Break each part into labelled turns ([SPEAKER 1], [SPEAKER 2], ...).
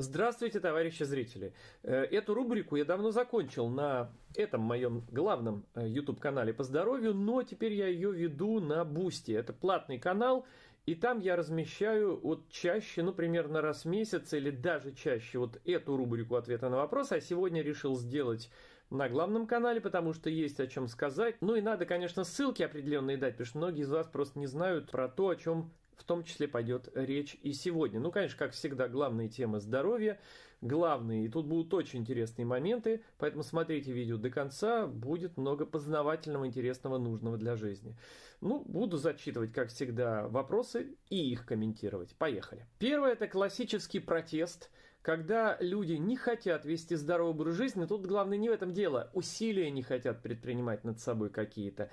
[SPEAKER 1] Здравствуйте, товарищи зрители! Э, эту рубрику я давно закончил на этом моем главном э, YouTube-канале по здоровью, но теперь я ее веду на Бусти. Это платный канал, и там я размещаю вот чаще, ну, примерно раз в месяц или даже чаще вот эту рубрику ответа на вопросы. а сегодня решил сделать на главном канале, потому что есть о чем сказать. Ну и надо, конечно, ссылки определенные дать, потому что многие из вас просто не знают про то, о чем в том числе пойдет речь и сегодня. Ну, конечно, как всегда, главные темы здоровья, главные, и тут будут очень интересные моменты, поэтому смотрите видео до конца, будет много познавательного, интересного, нужного для жизни. Ну, буду зачитывать, как всегда, вопросы и их комментировать. Поехали. Первое – это классический протест – когда люди не хотят вести здоровый образ жизни, тут главное не в этом дело. Усилия не хотят предпринимать над собой какие-то.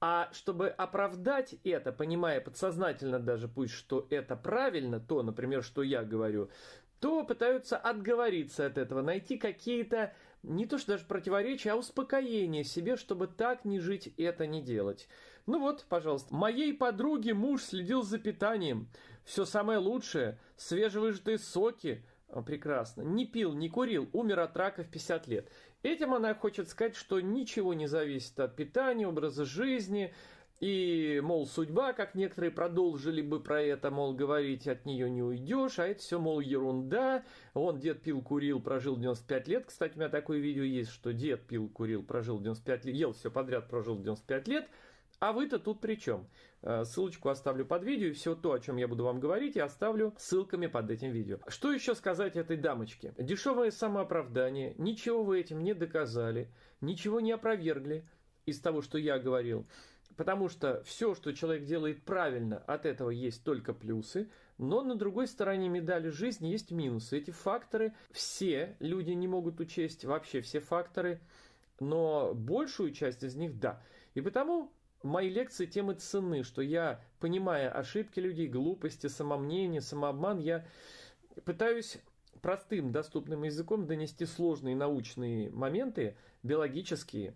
[SPEAKER 1] А чтобы оправдать это, понимая подсознательно даже пусть, что это правильно, то, например, что я говорю, то пытаются отговориться от этого, найти какие-то не то что даже противоречия, а успокоение себе, чтобы так не жить и это не делать. Ну вот, пожалуйста. Моей подруге муж следил за питанием. Все самое лучшее. Свежевыжатые соки, а, прекрасно. Не пил, не курил, умер от рака в 50 лет. Этим она хочет сказать, что ничего не зависит от питания, образа жизни, и, мол, судьба, как некоторые продолжили бы про это, мол, говорить, от нее не уйдешь, а это все, мол, ерунда. Он дед пил, курил, прожил 95 лет. Кстати, у меня такое видео есть, что дед пил, курил, прожил 95 лет, ел все подряд, прожил 95 лет. А вы-то тут при чем? Э, ссылочку оставлю под видео, и все то, о чем я буду вам говорить, я оставлю ссылками под этим видео. Что еще сказать этой дамочке? Дешевое самооправдание, ничего вы этим не доказали, ничего не опровергли из того, что я говорил. Потому что все, что человек делает правильно, от этого есть только плюсы, но на другой стороне медали жизни есть минусы. Эти факторы все люди не могут учесть, вообще все факторы, но большую часть из них да. И потому мои лекции темы цены, что я, понимая ошибки людей, глупости, самомнение, самообман, я пытаюсь простым доступным языком донести сложные научные моменты, биологические,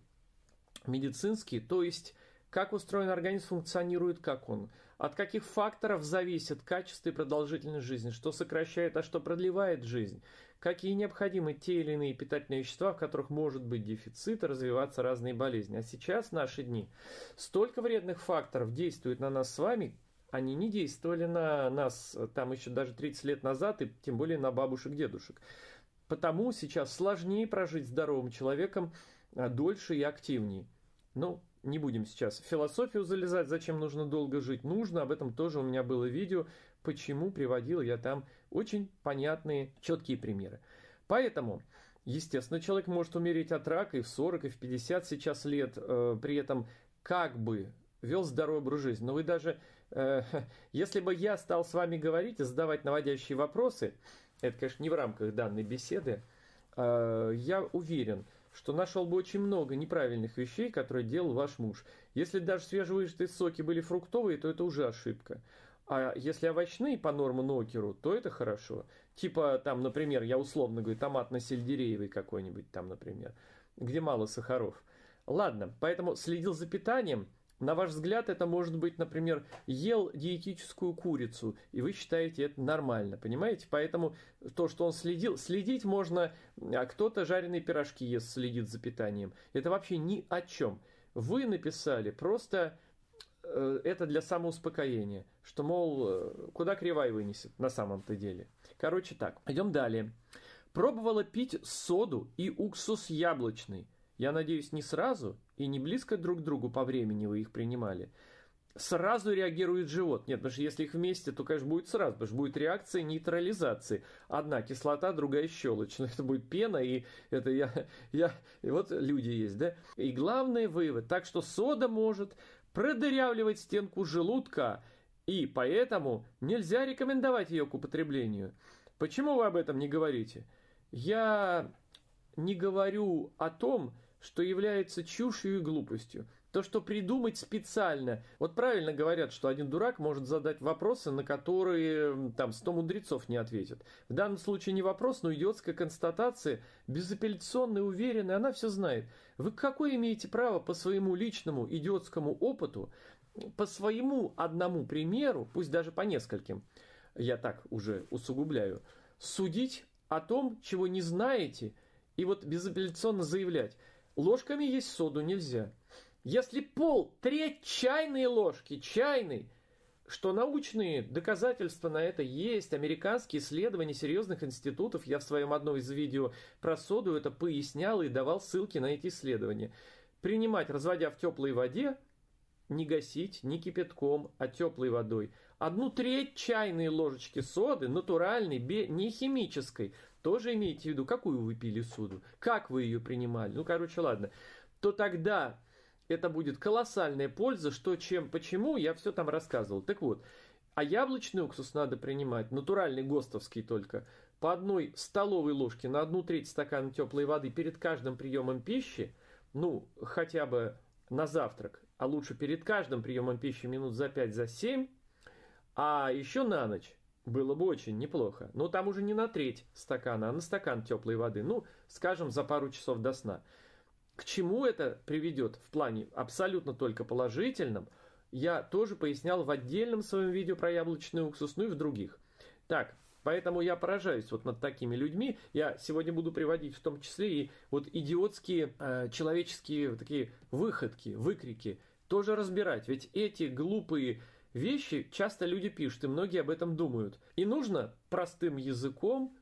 [SPEAKER 1] медицинские, то есть как устроен организм, функционирует как он, от каких факторов зависит качество и продолжительность жизни, что сокращает, а что продлевает жизнь, какие необходимы те или иные питательные вещества, в которых может быть дефицит и развиваться разные болезни. А сейчас, в наши дни, столько вредных факторов действует на нас с вами, они не действовали на нас э, там еще даже 30 лет назад, и тем более на бабушек-дедушек. Потому сейчас сложнее прожить здоровым человеком а дольше и активнее. Ну, не будем сейчас в философию залезать, зачем нужно долго жить. Нужно, об этом тоже у меня было видео, почему приводил я там очень понятные, четкие примеры. Поэтому, естественно, человек может умереть от рака и в 40, и в 50 сейчас лет, э, при этом как бы вел здоровый образ жизни. Но вы даже, э, если бы я стал с вами говорить и задавать наводящие вопросы, это, конечно, не в рамках данной беседы, э, я уверен, что нашел бы очень много неправильных вещей, которые делал ваш муж. Если даже свежевыжатые соки были фруктовые, то это уже ошибка. А если овощные по норму Нокеру, то это хорошо. Типа там, например, я условно говорю, томатно-сельдереевый какой-нибудь там, например, где мало сахаров. Ладно, поэтому следил за питанием, на ваш взгляд, это может быть, например, ел диетическую курицу, и вы считаете это нормально, понимаете? Поэтому то, что он следил, следить можно, а кто-то жареные пирожки ест, следит за питанием. Это вообще ни о чем. Вы написали просто э, это для самоуспокоения, что, мол, э, куда кривай вынесет на самом-то деле. Короче так, идем далее. Пробовала пить соду и уксус яблочный. Я надеюсь, не сразу и не близко друг к другу по времени вы их принимали. Сразу реагирует живот. Нет, потому что если их вместе, то, конечно, будет сразу, потому что будет реакция нейтрализации. Одна кислота, другая щелочная. Ну, это будет пена, и это я, я... И вот люди есть, да? И главный вывод. Так что сода может продырявливать стенку желудка, и поэтому нельзя рекомендовать ее к употреблению. Почему вы об этом не говорите? Я не говорю о том, что является чушью и глупостью. То, что придумать специально. Вот правильно говорят, что один дурак может задать вопросы, на которые там сто мудрецов не ответят. В данном случае не вопрос, но идиотская констатация, безапелляционно уверенная, она все знает. Вы какое имеете право по своему личному идиотскому опыту, по своему одному примеру, пусть даже по нескольким, я так уже усугубляю, судить о том, чего не знаете, и вот безапелляционно заявлять – ложками есть соду нельзя. Если пол треть чайной ложки, чайной, что научные доказательства на это есть, американские исследования серьезных институтов, я в своем одном из видео про соду это пояснял и давал ссылки на эти исследования. Принимать, разводя в теплой воде, не гасить не кипятком, а теплой водой. Одну треть чайной ложечки соды, натуральной, не химической, тоже имейте в виду, какую вы пили суду, как вы ее принимали. Ну, короче, ладно. То тогда это будет колоссальная польза, что, чем, почему, я все там рассказывал. Так вот, а яблочный уксус надо принимать, натуральный ГОСТовский только, по одной столовой ложке на одну треть стакана теплой воды перед каждым приемом пищи, ну, хотя бы на завтрак, а лучше перед каждым приемом пищи минут за 5-7, за 7, а еще на ночь. Было бы очень неплохо. Но там уже не на треть стакана, а на стакан теплой воды. Ну, скажем, за пару часов до сна. К чему это приведет в плане абсолютно только положительном, я тоже пояснял в отдельном своем видео про яблочный уксус, ну и в других. Так, поэтому я поражаюсь вот над такими людьми. Я сегодня буду приводить в том числе и вот идиотские э, человеческие такие выходки, выкрики, тоже разбирать. Ведь эти глупые вещи часто люди пишут, и многие об этом думают. И нужно простым языком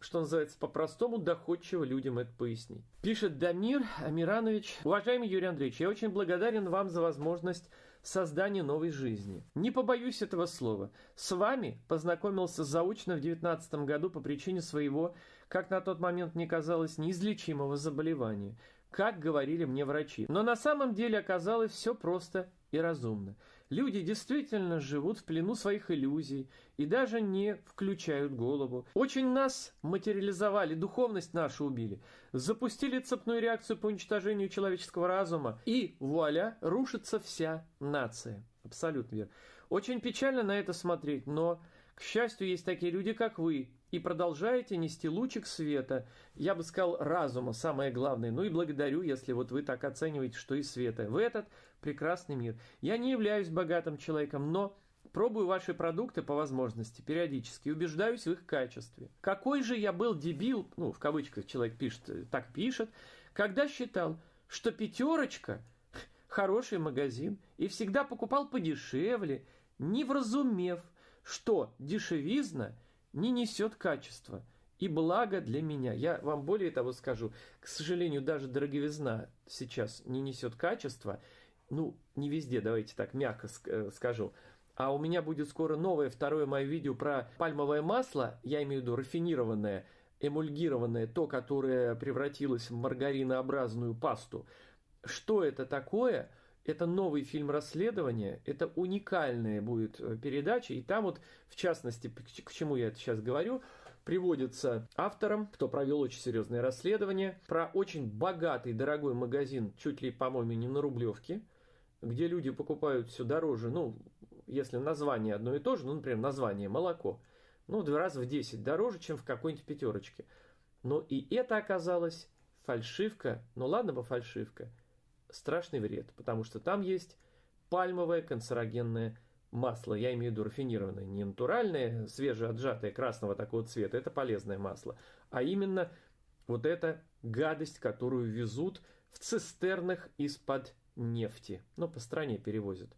[SPEAKER 1] что называется, по-простому доходчиво людям это пояснить. Пишет Дамир Амиранович. Уважаемый Юрий Андреевич, я очень благодарен вам за возможность создания новой жизни. Не побоюсь этого слова. С вами познакомился заочно в 19 году по причине своего, как на тот момент мне казалось, неизлечимого заболевания. Как говорили мне врачи. Но на самом деле оказалось все просто и разумно. Люди действительно живут в плену своих иллюзий и даже не включают голову. Очень нас материализовали, духовность нашу убили, запустили цепную реакцию по уничтожению человеческого разума, и, вуаля, рушится вся нация. Абсолютно верно. Очень печально на это смотреть, но, к счастью, есть такие люди, как вы, и продолжаете нести лучик света, я бы сказал, разума, самое главное. Ну и благодарю, если вот вы так оцениваете, что и света, в этот прекрасный мир. Я не являюсь богатым человеком, но Пробую ваши продукты по возможности периодически, убеждаюсь в их качестве. Какой же я был дебил, ну, в кавычках человек пишет, э, так пишет, когда считал, что пятерочка – хороший магазин, и всегда покупал подешевле, не вразумев, что дешевизна – не несет качества и благо для меня. Я вам более того скажу, к сожалению, даже дороговизна сейчас не несет качества, ну, не везде, давайте так мягко э, скажу, а у меня будет скоро новое, второе мое видео про пальмовое масло, я имею в виду рафинированное, эмульгированное, то, которое превратилось в маргаринообразную пасту. Что это такое – это новый фильм расследования, это уникальная будет э, передача, и там вот, в частности, к чему я это сейчас говорю, приводится автором, кто провел очень серьезное расследование, про очень богатый, дорогой магазин, чуть ли, по-моему, не на Рублевке, где люди покупают все дороже, ну, если название одно и то же, ну, например, название молоко, ну, в два раза в 10 дороже, чем в какой-нибудь пятерочке. Но и это оказалось фальшивка, ну ладно бы фальшивка – страшный вред, потому что там есть пальмовое канцерогенное масло. Я имею в виду рафинированное, не натуральное, свежеотжатое, красного такого цвета, это полезное масло, а именно вот эта гадость, которую везут в цистернах из-под нефти. Ну, по стране перевозят.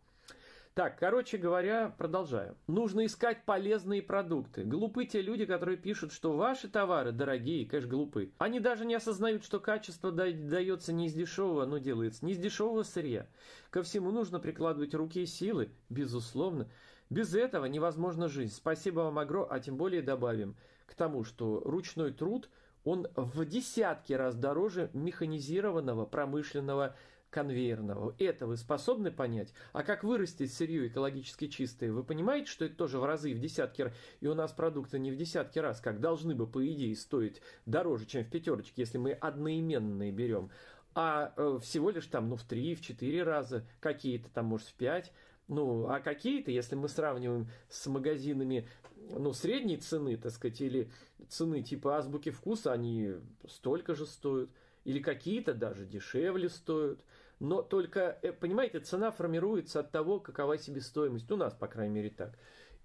[SPEAKER 1] Так, короче говоря, продолжаю. Нужно искать полезные продукты. Глупы те люди, которые пишут, что ваши товары дорогие, конечно, глупы. Они даже не осознают, что качество дается не из дешевого, но ну, делается не из дешевого сырья. Ко всему нужно прикладывать руки и силы, безусловно. Без этого невозможна жизнь. Спасибо вам агро, а тем более добавим к тому, что ручной труд он в десятки раз дороже механизированного промышленного конвейерного. Это вы способны понять? А как вырастить сырье экологически чистое? Вы понимаете, что это тоже в разы, в десятки раз? И у нас продукты не в десятки раз, как должны бы, по идее, стоить дороже, чем в пятерочке, если мы одноименные берем. А э, всего лишь там, ну, в три, в четыре раза, какие-то там, может, в пять, Ну, а какие-то, если мы сравниваем с магазинами, ну, средней цены, так сказать, или цены типа азбуки вкуса, они столько же стоят, или какие-то даже дешевле стоят но только, э, понимаете, цена формируется от того, какова себестоимость. У нас, по крайней мере, так.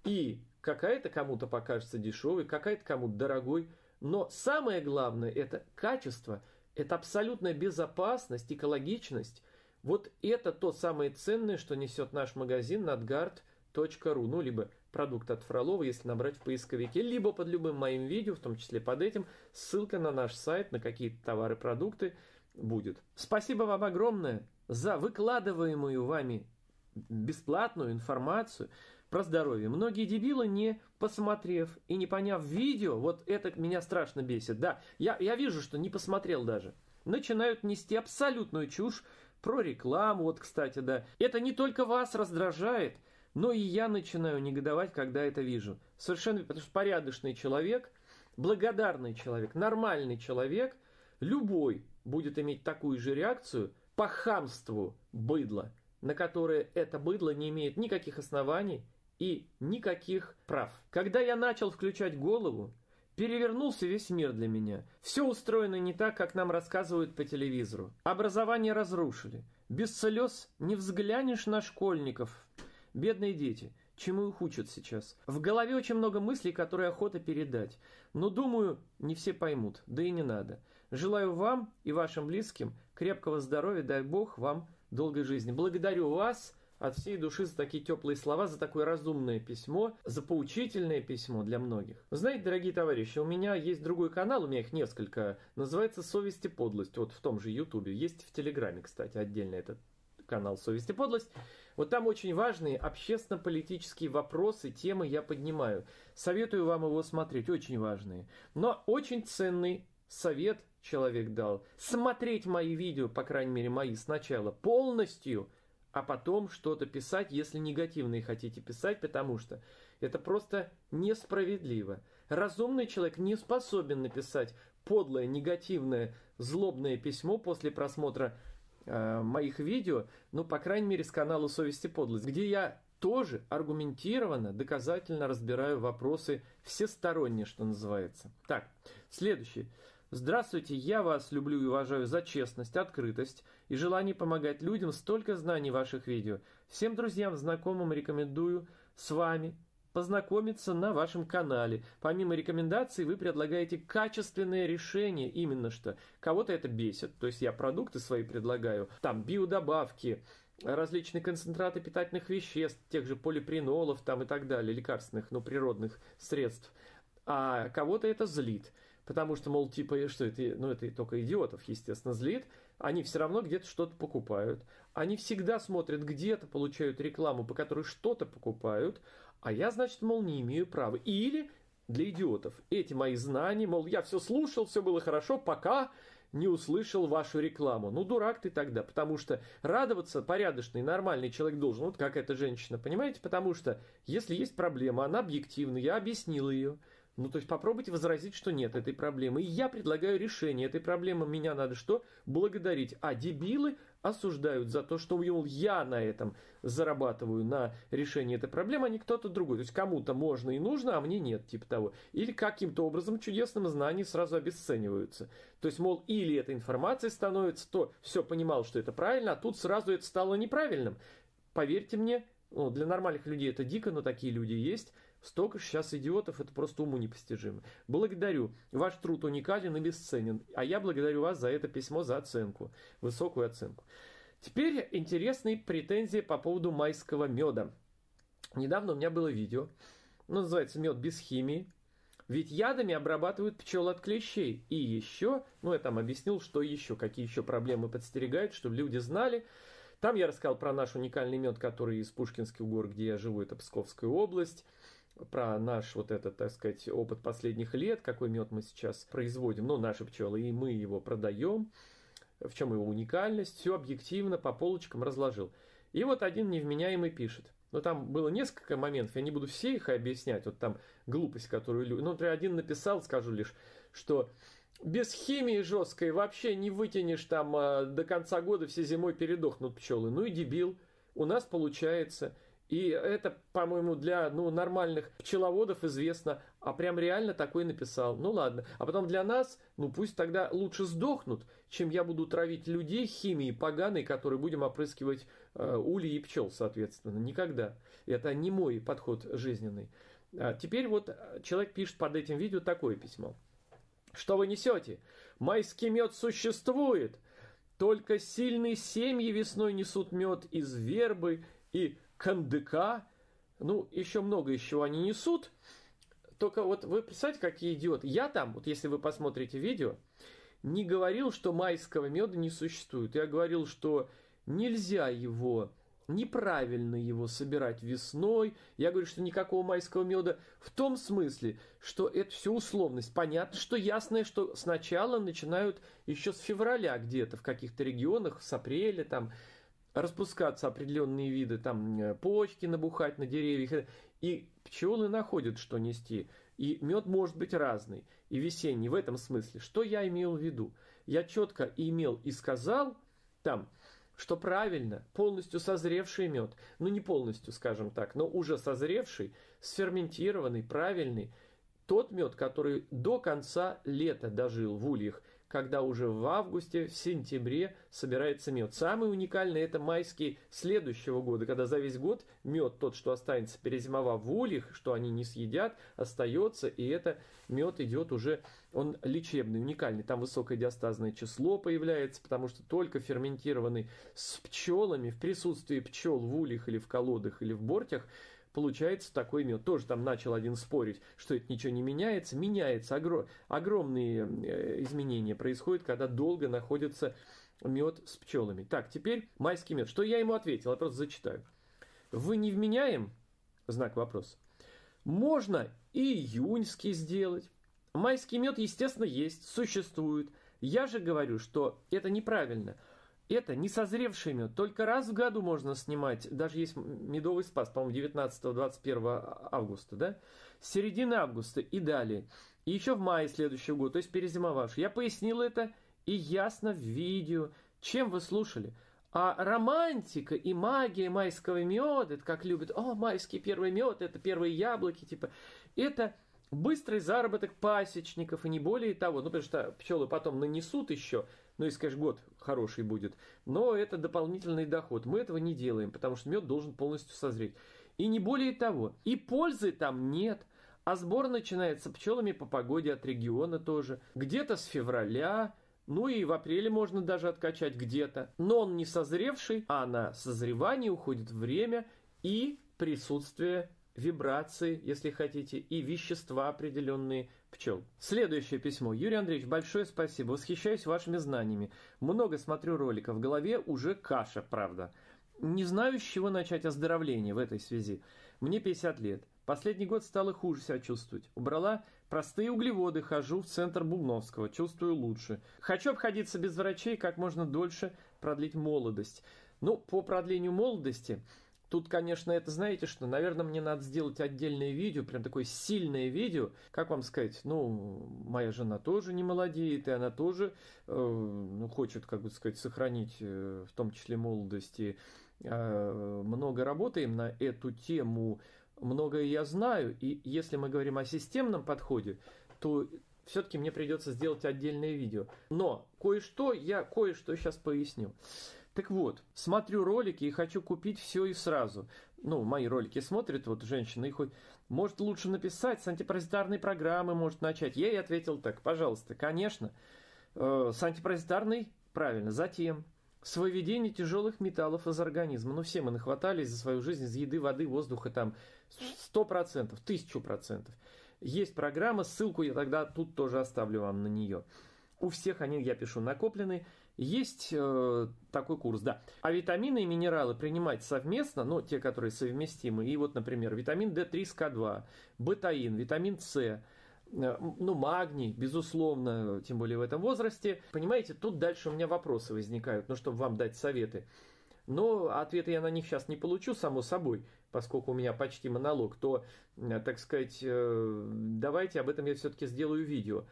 [SPEAKER 1] И какая-то кому-то покажется дешевой, какая-то кому-то дорогой. Но самое главное – это качество, это абсолютная безопасность, экологичность. Вот это то самое ценное, что несет наш магазин надгард.ру, ну, либо продукт от Фролова, если набрать в поисковике, либо под любым моим видео, в том числе под этим, ссылка на наш сайт, на какие-то товары, продукты – будет. Спасибо вам огромное за выкладываемую вами бесплатную информацию про здоровье. Многие дебилы, не посмотрев и не поняв видео, вот это меня страшно бесит, да, я, я вижу, что не посмотрел даже, начинают нести абсолютную чушь про рекламу, вот, кстати, да. Это не только вас раздражает, но и я начинаю негодовать, когда это вижу. Совершенно, потому что порядочный человек, благодарный человек, нормальный человек, любой, будет иметь такую же реакцию по хамству быдла, на которое это быдло не имеет никаких оснований и никаких прав. Когда я начал включать голову, Перевернулся весь мир для меня. Все устроено не так, как нам рассказывают по телевизору. Образование разрушили. Без слез не взглянешь на школьников. Бедные дети, чему их учат сейчас? В голове очень много мыслей, которые охота передать. Но, думаю, не все поймут, да и не надо. Желаю вам и вашим близким крепкого здоровья, дай Бог вам долгой жизни. Благодарю вас от всей души за такие теплые слова, за такое разумное письмо, за поучительное письмо для многих. Вы знаете, дорогие товарищи, у меня есть другой канал, у меня их несколько, называется «Совесть и подлость», вот в том же Ютубе, есть в Телеграме, кстати, отдельно этот канал «Совесть и подлость». Вот там очень важные общественно-политические вопросы, темы я поднимаю. Советую вам его смотреть, очень важные. Но очень ценный совет – человек дал, смотреть мои видео, по крайней мере мои, сначала полностью, а потом что-то писать, если негативные хотите писать, потому что это просто несправедливо. Разумный человек не способен написать подлое, негативное, злобное письмо после просмотра э, моих видео, ну, по крайней мере, с канала «Совести подлость», где я тоже аргументированно, доказательно разбираю вопросы всесторонне, что называется. Так, следующий. Здравствуйте, я вас люблю и уважаю за честность, открытость и желание помогать людям, столько знаний ваших видео. Всем друзьям, знакомым рекомендую с вами познакомиться на вашем канале. Помимо рекомендаций, вы предлагаете качественное решение, именно что. Кого-то это бесит, то есть я продукты свои предлагаю, там биодобавки, различные концентраты питательных веществ, тех же полипринолов там и так далее, лекарственных, но ну, природных средств. А кого-то это злит потому что, мол, типа, что это, ну, это только идиотов, естественно, злит, они все равно где-то что-то покупают. Они всегда смотрят где-то, получают рекламу, по которой что-то покупают, а я, значит, мол, не имею права. Или для идиотов. Эти мои знания, мол, я все слушал, все было хорошо, пока не услышал вашу рекламу. Ну, дурак ты тогда, потому что радоваться порядочный, нормальный человек должен, вот как эта женщина, понимаете? Потому что если есть проблема, она объективна, я объяснил ее, ну, то есть попробуйте возразить, что нет этой проблемы. И я предлагаю решение этой проблемы. Меня надо что? Благодарить. А дебилы осуждают за то, что мол, я на этом зарабатываю, на решении этой проблемы, а не кто-то другой. То есть кому-то можно и нужно, а мне нет, типа того. Или каким-то образом чудесным знания сразу обесцениваются. То есть, мол, или эта информация становится, то все понимал, что это правильно, а тут сразу это стало неправильным. Поверьте мне, ну, для нормальных людей это дико, но такие люди есть. Столько сейчас идиотов, это просто уму непостижимо. Благодарю. Ваш труд уникален и бесценен. А я благодарю вас за это письмо, за оценку. Высокую оценку. Теперь интересные претензии по поводу майского меда. Недавно у меня было видео. Ну, называется «Мед без химии». Ведь ядами обрабатывают пчел от клещей. И еще, ну я там объяснил, что еще, какие еще проблемы подстерегают, чтобы люди знали. Там я рассказал про наш уникальный мед, который из Пушкинских гор, где я живу, это Псковская область про наш вот этот, так сказать, опыт последних лет, какой мед мы сейчас производим, ну, наши пчелы, и мы его продаем, в чем его уникальность, все объективно по полочкам разложил. И вот один невменяемый пишет. Но ну, там было несколько моментов, я не буду все их объяснять, вот там глупость, которую люди... Ну, один написал, скажу лишь, что без химии жесткой вообще не вытянешь там э, до конца года все зимой передохнут пчелы. Ну и дебил. У нас получается и это, по-моему, для ну, нормальных пчеловодов известно. А прям реально такой написал. Ну ладно. А потом для нас, ну пусть тогда лучше сдохнут, чем я буду травить людей химией поганой, которые будем опрыскивать э, улей и пчел, соответственно. Никогда. Это не мой подход жизненный. А теперь вот человек пишет под этим видео такое письмо. Что вы несете? Майский мед существует. Только сильные семьи весной несут мед из вербы и кандыка, ну, еще много еще они несут. Только вот вы представляете, какие идиоты. Я там, вот если вы посмотрите видео, не говорил, что майского меда не существует. Я говорил, что нельзя его неправильно его собирать весной. Я говорю, что никакого майского меда в том смысле, что это все условность. Понятно, что ясное, что сначала начинают еще с февраля где-то в каких-то регионах, с апреля там распускаться определенные виды, там э, почки набухать на деревьях. И пчелы находят, что нести. И мед может быть разный, и весенний в этом смысле. Что я имел в виду? Я четко имел и сказал там, что правильно, полностью созревший мед, ну не полностью, скажем так, но уже созревший, сферментированный, правильный, тот мед, который до конца лета дожил в ульях, когда уже в августе, в сентябре собирается мед. Самый уникальный это майский следующего года, когда за весь год мед, тот, что останется перезимовав в ульях, что они не съедят, остается, и это мед идет уже, он лечебный, уникальный. Там высокое диастазное число появляется, потому что только ферментированный с пчелами, в присутствии пчел в ульях или в колодах или в бортях – Получается такой мед. Тоже там начал один спорить, что это ничего не меняется. Меняется. Огр... Огромные э, изменения происходят, когда долго находится мед с пчелами. Так, теперь майский мед. Что я ему ответил? Я просто зачитаю. Вы не вменяем? Знак вопроса. Можно июньский сделать. Майский мед, естественно, есть, существует. Я же говорю, что это неправильно – это не созревшими. Только раз в году можно снимать. Даже есть медовый спас, по-моему, 19-21 а, августа, да? С середины августа и далее. И еще в мае следующего года, то есть перезимовавший. Я пояснил это и ясно в видео, чем вы слушали. А романтика и магия майского меда, это как любят, о, майский первый мед, это первые яблоки, типа, это Быстрый заработок пасечников и не более того. Ну, потому что пчелы потом нанесут еще, ну, и конечно, год хороший будет. Но это дополнительный доход. Мы этого не делаем, потому что мед должен полностью созреть. И не более того. И пользы там нет. А сбор начинается пчелами по погоде от региона тоже. Где-то с февраля, ну и в апреле можно даже откачать где-то. Но он не созревший, а на созревание уходит время и присутствие вибрации, если хотите, и вещества определенные пчел. Следующее письмо. Юрий Андреевич, большое спасибо. Восхищаюсь вашими знаниями. Много смотрю роликов. В голове уже каша, правда. Не знаю, с чего начать оздоровление в этой связи. Мне 50 лет. Последний год стало хуже себя чувствовать. Убрала простые углеводы, хожу в центр Бубновского, чувствую лучше. Хочу обходиться без врачей как можно дольше, продлить молодость. Но ну, по продлению молодости – Тут, конечно, это знаете что? Наверное, мне надо сделать отдельное видео, прям такое сильное видео. Как вам сказать? Ну, моя жена тоже не молодеет, и она тоже э, ну, хочет, как бы сказать, сохранить э, в том числе молодости. Э, много работаем на эту тему, многое я знаю. И если мы говорим о системном подходе, то все-таки мне придется сделать отдельное видео. Но кое-что я кое-что сейчас поясню. Так вот, смотрю ролики и хочу купить все и сразу. Ну, мои ролики смотрят вот женщина и хоть, может, лучше написать, с антипаразитарной программы может начать. Я ей ответил так, пожалуйста, конечно, э, с антипаразитарной, правильно, затем с выведения тяжелых металлов из организма. Ну, все мы нахватались за свою жизнь из еды, воды, воздуха там 100%, 1000%. Есть программа, ссылку я тогда тут тоже оставлю вам на нее. У всех они, я пишу, накопленные. Есть э, такой курс, да. А витамины и минералы принимать совместно, ну, те, которые совместимы. И вот, например, витамин D3 с К2, бетаин, витамин С, э, ну, магний, безусловно, тем более в этом возрасте. Понимаете, тут дальше у меня вопросы возникают, ну, чтобы вам дать советы. Но ответы я на них сейчас не получу, само собой, поскольку у меня почти монолог, то, э, так сказать, э, давайте об этом я все-таки сделаю видео.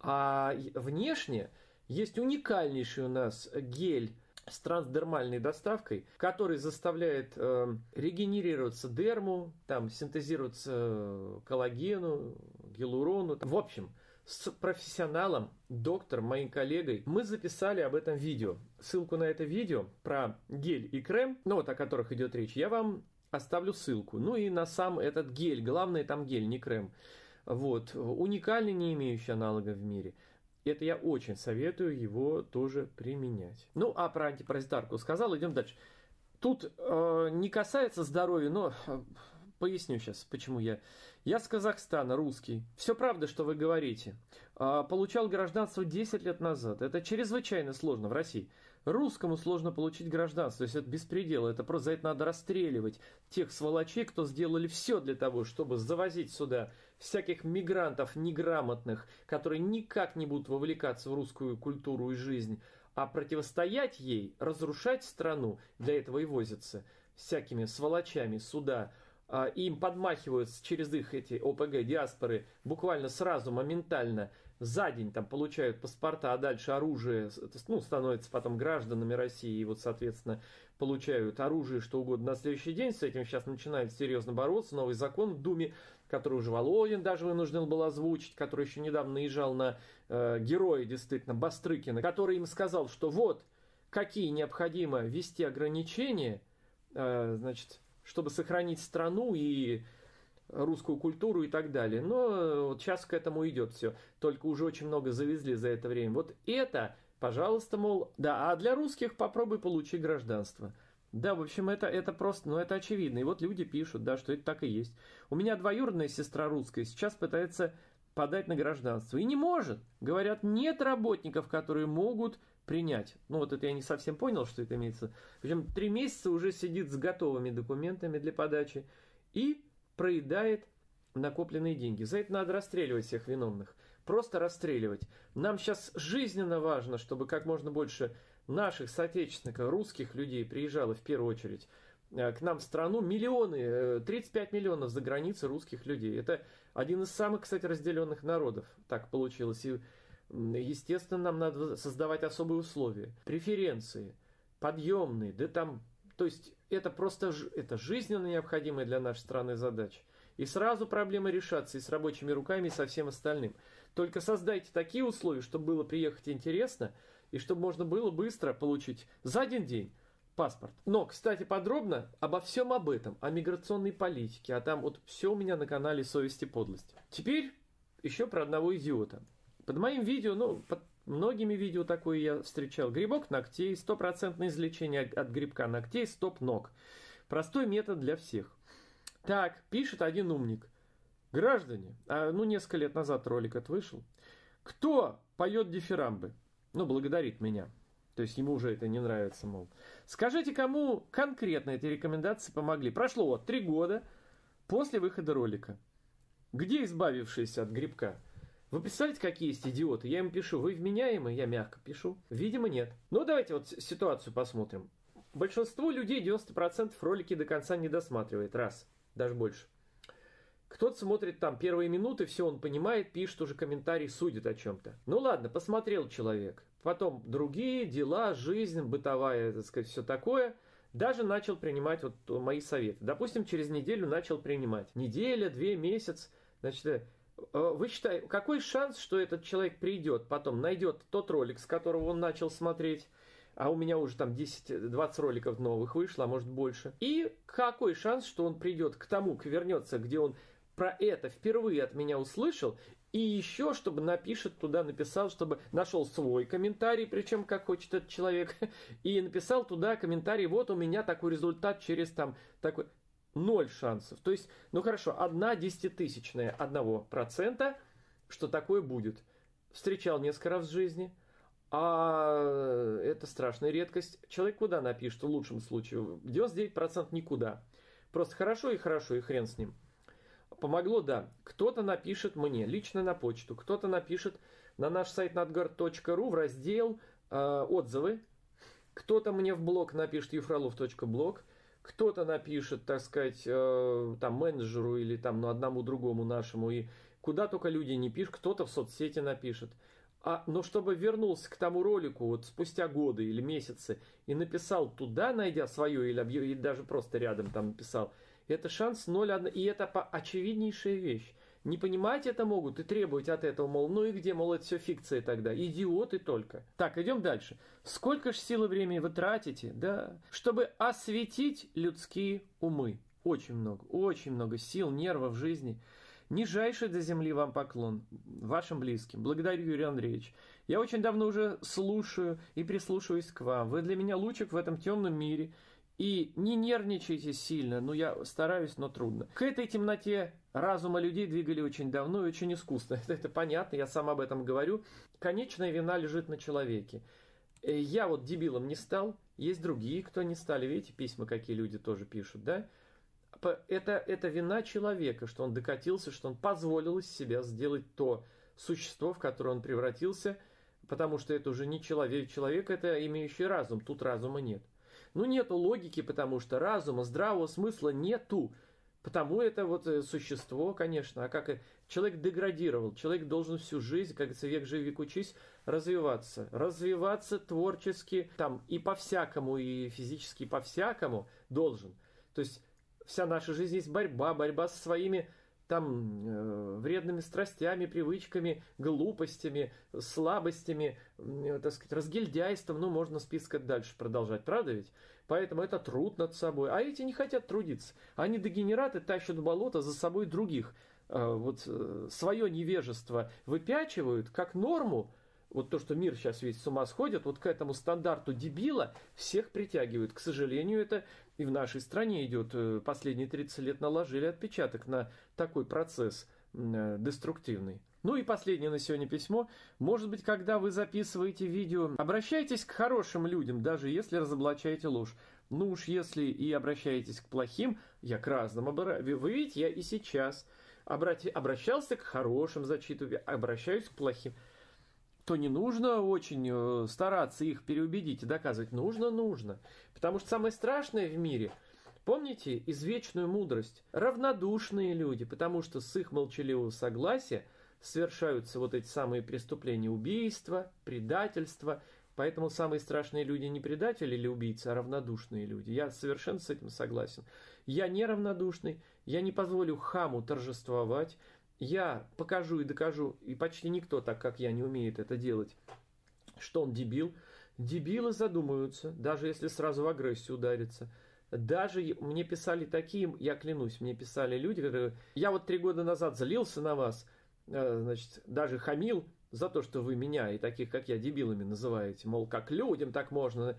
[SPEAKER 1] А внешне есть уникальнейший у нас гель с трансдермальной доставкой, который заставляет э, регенерироваться дерму, там синтезироваться коллагену, гиалурону. В общем, с профессионалом, доктором, моим коллегой, мы записали об этом видео. Ссылку на это видео про гель и крем, ну вот о которых идет речь, я вам оставлю ссылку. Ну и на сам этот гель. Главное там гель, не крем. Вот. Уникальный, не имеющий аналога в мире. Это я очень советую его тоже применять. Ну, а про антипаразитарку сказал, идем дальше. Тут э, не касается здоровья, но э, поясню сейчас, почему я. Я с Казахстана, русский. Все правда, что вы говорите. Э, получал гражданство 10 лет назад. Это чрезвычайно сложно в России. Русскому сложно получить гражданство, то есть это беспредел, это просто за это надо расстреливать тех сволочей, кто сделали все для того, чтобы завозить сюда всяких мигрантов неграмотных, которые никак не будут вовлекаться в русскую культуру и жизнь, а противостоять ей, разрушать страну, для этого и возятся всякими сволочами сюда, а, им подмахивают через их эти ОПГ диаспоры буквально сразу, моментально – за день там получают паспорта, а дальше оружие, ну, становится потом гражданами России, и вот, соответственно, получают оружие, что угодно на следующий день. С этим сейчас начинают серьезно бороться. Новый закон в Думе, который уже Володин даже вынужден был озвучить, который еще недавно наезжал на э, героя, действительно, Бастрыкина, который им сказал, что вот, какие необходимо ввести ограничения, э, значит, чтобы сохранить страну и русскую культуру и так далее. Но э, вот сейчас к этому идет все. Только уже очень много завезли за это время. Вот это, пожалуйста, мол, да, а для русских попробуй получи гражданство. Да, в общем, это, это просто, ну это очевидно. И вот люди пишут, да, что это так и есть. У меня двоюродная сестра русская сейчас пытается подать на гражданство. И не может. Говорят, нет работников, которые могут принять. Ну вот это я не совсем понял, что это имеется. Причем три месяца уже сидит с готовыми документами для подачи. И проедает накопленные деньги. За это надо расстреливать всех виновных. Просто расстреливать. Нам сейчас жизненно важно, чтобы как можно больше наших соотечественников, русских людей приезжало в первую очередь э, к нам в страну миллионы, 35 э, миллионов за границей русских людей. Это один из самых, кстати, разделенных народов. Так получилось. И, естественно, нам надо создавать особые условия. Преференции, подъемные, да там то есть это просто это жизненно необходимая для нашей страны задача. И сразу проблемы решатся и с рабочими руками, и со всем остальным. Только создайте такие условия, чтобы было приехать интересно, и чтобы можно было быстро получить за один день паспорт. Но, кстати, подробно обо всем об этом, о миграционной политике, а там вот все у меня на канале «Совести подлость». Теперь еще про одного идиота. Под моим видео, ну, под Многими видео такое я встречал. Грибок ногтей, стопроцентное излечение от грибка ногтей, стоп ног. Простой метод для всех. Так, пишет один умник. Граждане, а, ну несколько лет назад ролик от вышел. Кто поет дифирамбы? Ну, благодарит меня. То есть ему уже это не нравится, мол. Скажите, кому конкретно эти рекомендации помогли? Прошло вот три года после выхода ролика. Где избавившиеся от грибка? Вы представляете, какие есть идиоты? Я им пишу, вы вменяемые? Я мягко пишу. Видимо, нет. Ну, давайте вот ситуацию посмотрим. Большинство людей, 90% ролики до конца не досматривает. Раз. Даже больше. Кто-то смотрит там первые минуты, все он понимает, пишет уже комментарий, судит о чем-то. Ну ладно, посмотрел человек. Потом другие дела, жизнь, бытовая, так сказать, все такое. Даже начал принимать вот мои советы. Допустим, через неделю начал принимать. Неделя, две, месяц. Значит, э, Э, вы считаете, какой шанс, что этот человек придет, потом найдет тот ролик, с которого он начал смотреть, а у меня уже там 10-20 роликов новых вышло, а может больше. И какой шанс, что он придет к тому, к вернется, где он про это впервые от меня услышал, и еще, чтобы напишет туда, написал, чтобы нашел свой комментарий, причем как хочет этот человек, и написал туда комментарий, вот у меня такой результат через там такой ноль шансов. То есть, ну хорошо, одна десятитысячная одного процента, что такое будет. Встречал несколько раз в жизни, а э, это страшная редкость. Человек куда напишет в лучшем случае? 99% никуда. Просто хорошо и хорошо, и хрен с ним. Помогло, да. Кто-то напишет мне лично на почту, кто-то напишет на наш сайт надгород.ру в раздел э, «Отзывы», кто-то мне в блог напишет «Юфролов.блог», кто-то напишет, так сказать, э, там менеджеру или там ну, одному другому нашему, и куда только люди не пишут, кто-то в соцсети напишет. А, но чтобы вернулся к тому ролику вот спустя годы или месяцы и написал туда, найдя свое или, или даже просто рядом там написал, это шанс 0,1. И это очевиднейшая вещь. Не понимать это могут и требовать от этого, мол, ну и где, мол, это все фикция тогда, идиоты только. Так, идем дальше. Сколько ж силы времени вы тратите, да, чтобы осветить людские умы? Очень много, очень много сил, нервов в жизни. Нижайший до земли вам поклон, вашим близким. Благодарю, Юрий Андреевич. Я очень давно уже слушаю и прислушиваюсь к вам. Вы для меня лучик в этом темном мире. И не нервничайте сильно, ну я стараюсь, но трудно. К этой темноте Разума людей двигали очень давно и очень искусно. Это, это понятно, я сам об этом говорю. Конечная вина лежит на человеке. Э, я вот дебилом не стал, есть другие, кто не стали. Видите, письма какие люди тоже пишут, да? Это, это вина человека, что он докатился, что он позволил из себя сделать то существо, в которое он превратился, потому что это уже не человек. Человек – это имеющий разум, тут разума нет. Ну, нету логики, потому что разума, здравого смысла нету. Потому это вот э, существо, конечно, а как человек деградировал, человек должен всю жизнь, как говорится, век живи, век учись, развиваться. Развиваться творчески, там, и по-всякому, и физически по-всякому должен. То есть вся наша жизнь есть борьба, борьба со своими там э, вредными страстями, привычками, глупостями, слабостями, э, так сказать, разгильдяйством, ну, можно списка дальше продолжать, правда ведь? Поэтому это труд над собой. А эти не хотят трудиться. Они дегенераты тащат болото за собой других. Э, вот э, свое невежество выпячивают как норму, вот то, что мир сейчас весь с ума сходит, вот к этому стандарту дебила всех притягивают. К сожалению, это и в нашей стране идет, э, последние 30 лет наложили отпечаток на такой процесс э, деструктивный. Ну и последнее на сегодня письмо. Может быть, когда вы записываете видео, обращайтесь к хорошим людям, даже если разоблачаете ложь. Ну уж если и обращаетесь к плохим, я к разным обращаюсь. Вы видите, я и сейчас обращался к хорошим, зачитывая, обращаюсь к плохим то не нужно очень э, стараться их переубедить и доказывать. Нужно, нужно. Потому что самое страшное в мире, помните, извечную мудрость, равнодушные люди, потому что с их молчаливого согласия совершаются вот эти самые преступления убийства, предательства. Поэтому самые страшные люди не предатели или убийцы, а равнодушные люди. Я совершенно с этим согласен. Я не равнодушный, я не позволю хаму торжествовать, я покажу и докажу, и почти никто так, как я, не умеет это делать, что он дебил. Дебилы задумаются, даже если сразу в агрессию ударится. Даже мне писали такие, я клянусь, мне писали люди, которые... Я вот три года назад залился на вас, э, значит, даже хамил за то, что вы меня и таких, как я, дебилами называете. Мол, как людям так можно.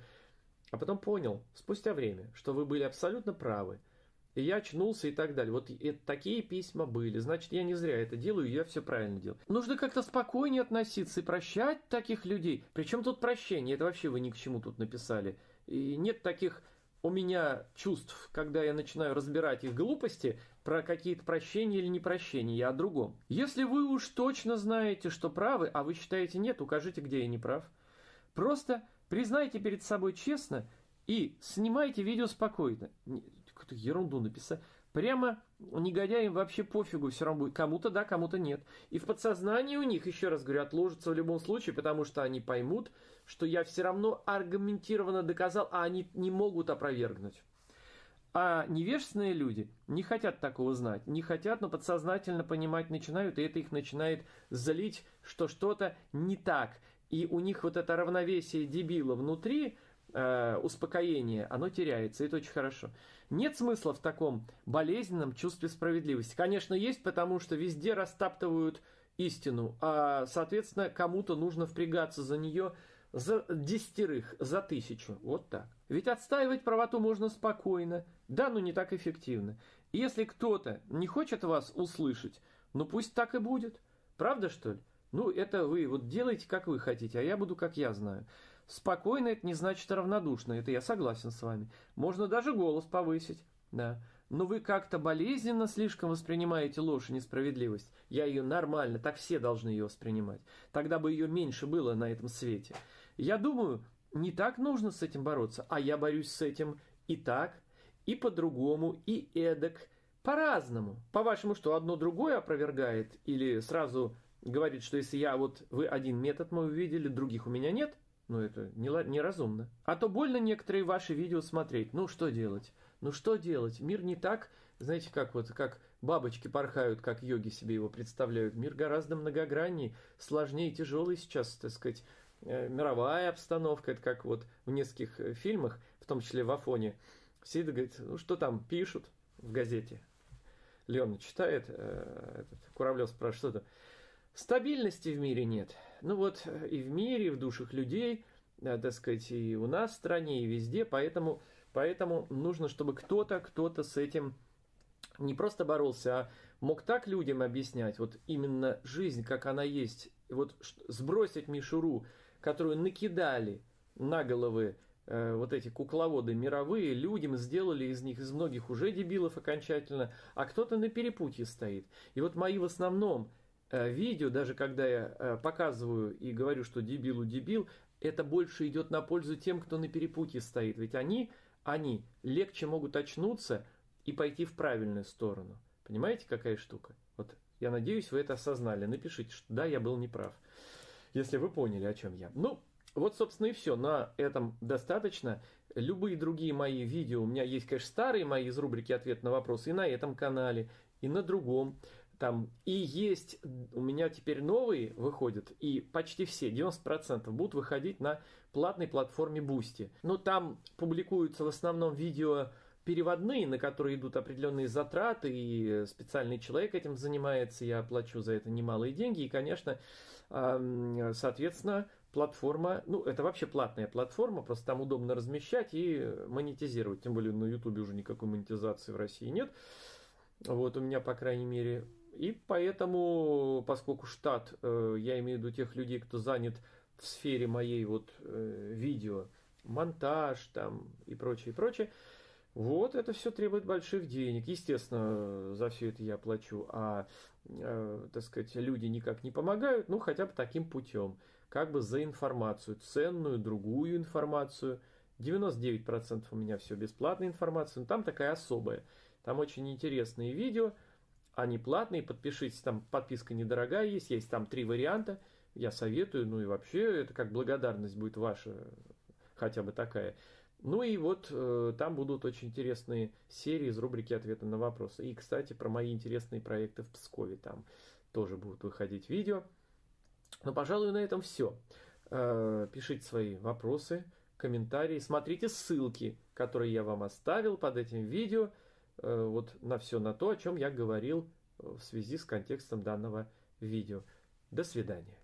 [SPEAKER 1] А потом понял, спустя время, что вы были абсолютно правы – и я очнулся и так далее. Вот это, такие письма были, значит, я не зря это делаю, я все правильно делаю. Нужно как-то спокойнее относиться и прощать таких людей. Причем тут прощение, это вообще вы ни к чему тут написали. И нет таких у меня чувств, когда я начинаю разбирать их глупости, про какие-то прощения или непрощения, я о другом. Если вы уж точно знаете, что правы, а вы считаете нет, укажите, где я не прав. Просто признайте перед собой честно и снимайте видео спокойно какую-то ерунду написать. Прямо негодяям вообще пофигу, все равно будет. Кому-то да, кому-то нет. И в подсознании у них, еще раз говорю, отложится в любом случае, потому что они поймут, что я все равно аргументированно доказал, а они не могут опровергнуть. А невежественные люди не хотят такого знать, не хотят, но подсознательно понимать начинают, и это их начинает злить, что что-то не так. И у них вот это равновесие дебила внутри, Э, успокоение, оно теряется, и это очень хорошо. Нет смысла в таком болезненном чувстве справедливости. Конечно, есть, потому что везде растаптывают истину, а, соответственно, кому-то нужно впрягаться за нее за десятерых, за тысячу, вот так. Ведь отстаивать правоту можно спокойно, да, но не так эффективно. Если кто-то не хочет вас услышать, ну пусть так и будет. Правда, что ли? Ну, это вы вот делаете, как вы хотите, а я буду, как я знаю. Спокойно это не значит равнодушно, это я согласен с вами. Можно даже голос повысить, да. Но вы как-то болезненно слишком воспринимаете ложь и несправедливость. Я ее нормально, так все должны ее воспринимать. Тогда бы ее меньше было на этом свете. Я думаю, не так нужно с этим бороться, а я борюсь с этим и так, и по-другому, и эдак, по-разному. По-вашему, что одно другое опровергает или сразу говорит, что если я вот вы один метод мой увидели, других у меня нет – ну, это неразумно. А то больно некоторые ваши видео смотреть. Ну, что делать? Ну, что делать? Мир не так, знаете, как вот, как бабочки порхают, как йоги себе его представляют. Мир гораздо многогранней, сложнее и тяжелый сейчас, так сказать, э, мировая обстановка. Это как вот в нескольких э, фильмах, в том числе в Афоне, все говорят, ну, что там пишут в газете. Леон читает, э, этот, Куравлев спрашивает, что там? Стабильности в мире нет. Ну вот э, и в мире, и в душах людей, э, так сказать, и у нас в стране, и везде, поэтому, поэтому нужно, чтобы кто-то, кто-то с этим не просто боролся, а мог так людям объяснять, вот именно жизнь, как она есть, вот сбросить мишуру, которую накидали на головы э, вот эти кукловоды мировые, людям сделали из них из многих уже дебилов окончательно, а кто-то на перепутье стоит. И вот мои в основном – Э, видео, даже когда я э, показываю и говорю, что дебилу дебил, это больше идет на пользу тем, кто на перепутье стоит. Ведь они, они легче могут очнуться и пойти в правильную сторону. Понимаете, какая штука? Вот я надеюсь, вы это осознали. Напишите, что да, я был неправ. Если вы поняли, о чем я. Ну, вот, собственно, и все. На этом достаточно. Любые другие мои видео, у меня есть, конечно, старые мои из рубрики «Ответ на вопрос и на этом канале, и на другом. Там и есть, у меня теперь новые выходят, и почти все, 90% будут выходить на платной платформе Boosty. Но там публикуются в основном видео переводные, на которые идут определенные затраты, и специальный человек этим занимается, я плачу за это немалые деньги, и, конечно, соответственно, платформа, ну, это вообще платная платформа, просто там удобно размещать и монетизировать, тем более на YouTube уже никакой монетизации в России нет. Вот у меня, по крайней мере, и поэтому, поскольку штат, э, я имею в виду тех людей, кто занят в сфере моей вот э, видео, монтаж там и прочее, и прочее, вот это все требует больших денег. Естественно, за все это я плачу, а, э, так сказать, люди никак не помогают, ну, хотя бы таким путем. Как бы за информацию, ценную, другую информацию. 99% у меня все бесплатная информация, но там такая особая. Там очень интересные видео – они платные, подпишитесь, там подписка недорогая есть, есть там три варианта, я советую, ну и вообще это как благодарность будет ваша, хотя бы такая. Ну и вот э, там будут очень интересные серии из рубрики «Ответы на вопросы». И, кстати, про мои интересные проекты в Пскове там тоже будут выходить видео. Но, пожалуй, на этом все. Э, пишите свои вопросы, комментарии, смотрите ссылки, которые я вам оставил под этим видео – Э, вот на все на то, о чем я говорил э, в связи с контекстом данного видео. До свидания.